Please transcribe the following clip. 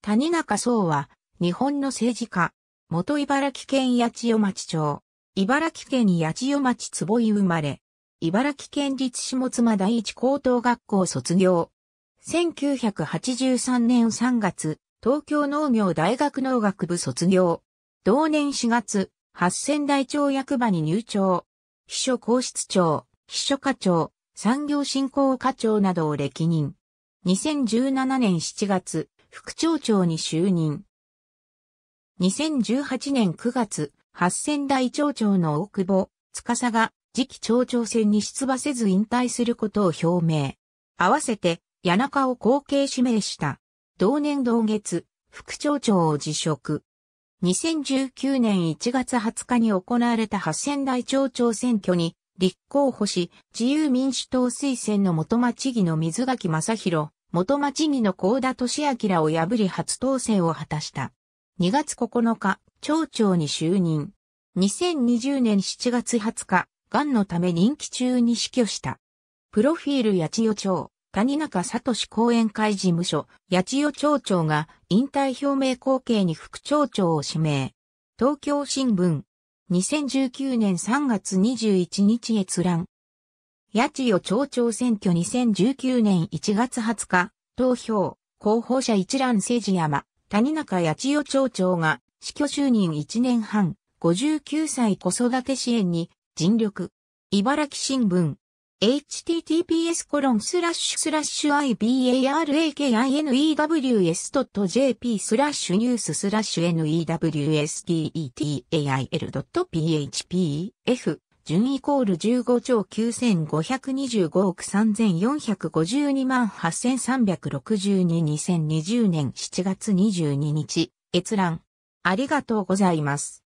谷中総は、日本の政治家、元茨城県八千代町町、茨城県八千代町坪井生まれ、茨城県立下妻第一高等学校卒業。1983年3月、東京農業大学農学部卒業。同年4月、八千代町役場に入庁。秘書公室長、秘書課長、産業振興課長などを歴任。2017年7月、副町長に就任。2018年9月、八千代町長の大久保、司が次期町長選に出馬せず引退することを表明。合わせて、谷中を後継指名した。同年同月、副町長を辞職。2019年1月20日に行われた八千代町長選挙に立候補し、自由民主党推薦の元町議の水垣正宏、元町議の高田敏明を破り初当選を果たした。2月9日、町長に就任。2020年7月20日、癌のため任期中に死去した。プロフィール八千代町、谷中里市後援会事務所、八千代町長が引退表明後継に副町長を指名。東京新聞、2019年3月21日閲覧。八千代町長選挙2019年1月20日、投票、候補者一覧政治山、谷中八千代町長が、死去就任1年半、59歳子育て支援に、尽力。茨城新聞。https コロンスラッシュスラッシュ ibarakinEWS.jp スラッシュニューススラッシュ n e w s t e t a i l p h p 順イコール15兆9525億3452万8362 2020年7月22日、閲覧。ありがとうございます。